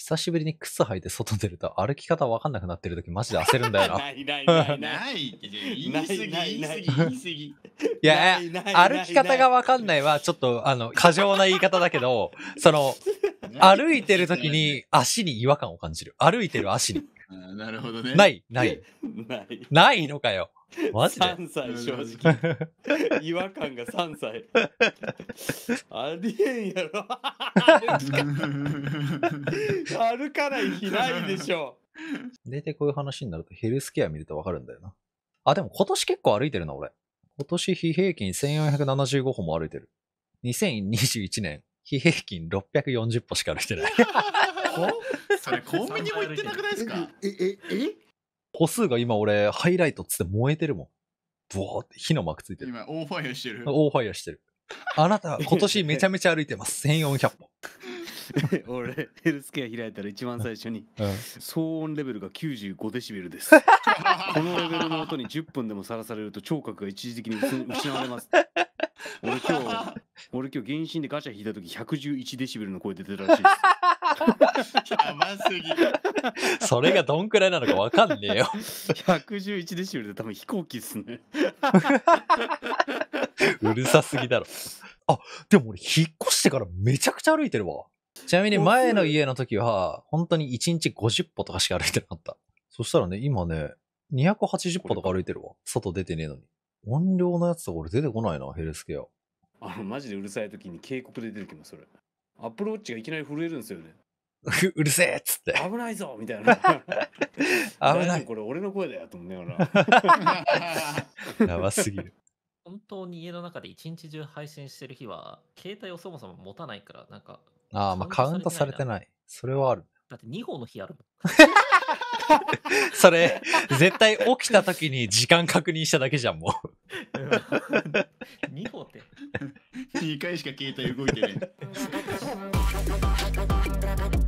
久しぶりに靴履いて外出ると歩き方わかんなくなってる時マジで焦るんだよな。ないないないない。言い過ぎ言い過ぎいぎ。いや、歩き方がわかんないはちょっとあの過剰な言い方だけど、その 歩いてる時に足に違和感を感じる。歩いてる足に。なるほどね。ない、ない。ない。ないのかよ。マジで ?3 歳、正直。違和感が3歳。ありえんやろ。歩かない日ないでしょ。大体こういう話になるとヘルスケア見るとわかるんだよな。あ、でも今年結構歩いてるな、俺。今年非平均1475歩も歩いてる。2021年、非平均640歩しか歩いてない。それコンビニも行ってなくないですかえ、え、え歩数が今俺、ハイライトっつって燃えてるもん。ブワーって火の膜ついてる。今、オーファイアしてる。オーファイアしてる。あなた、今年めちゃめちゃ歩いてます。1400歩。俺、ヘルスケア開いたら一番最初に、うん、騒音レベルが95デシベルです。このレベルの音に10分でもさらされると聴覚が一時的に失われます。俺今日、俺今日原神でガチャ引いた時111デシベルの声出てるらしいです。やばすぎ。それがどんくらいなのかわかんねえよ。111デシベルで多分飛行機っすね。うるさすぎだろ。あ、でも俺引っ越してからめちゃくちゃ歩いてるわ。ちなみに前の家の時は、本当に1日50歩とかしか歩いてなかった。そしたらね、今ね、280歩とか歩いてるわ。外出てねえのに。音量のやつとか俺出てこないな、ヘルスケア。あの、マジでうるさい時に警告で出てきます、それ。アップルウォッチがいきなり震えるんですよね。うるせえっつって。危ないぞみたいな。危ない。これ俺の声だよと思うね、俺は。やばすぎる。本当に家の中で一日中配信してる日は、携帯をそもそも持たないから、なんか。ああ、まあカウントされてない。それはある。だって2本の日あるもん。それ、絶対起きた時に時間確認しただけじゃん、もう。2本って。2回しか携帯動いてない。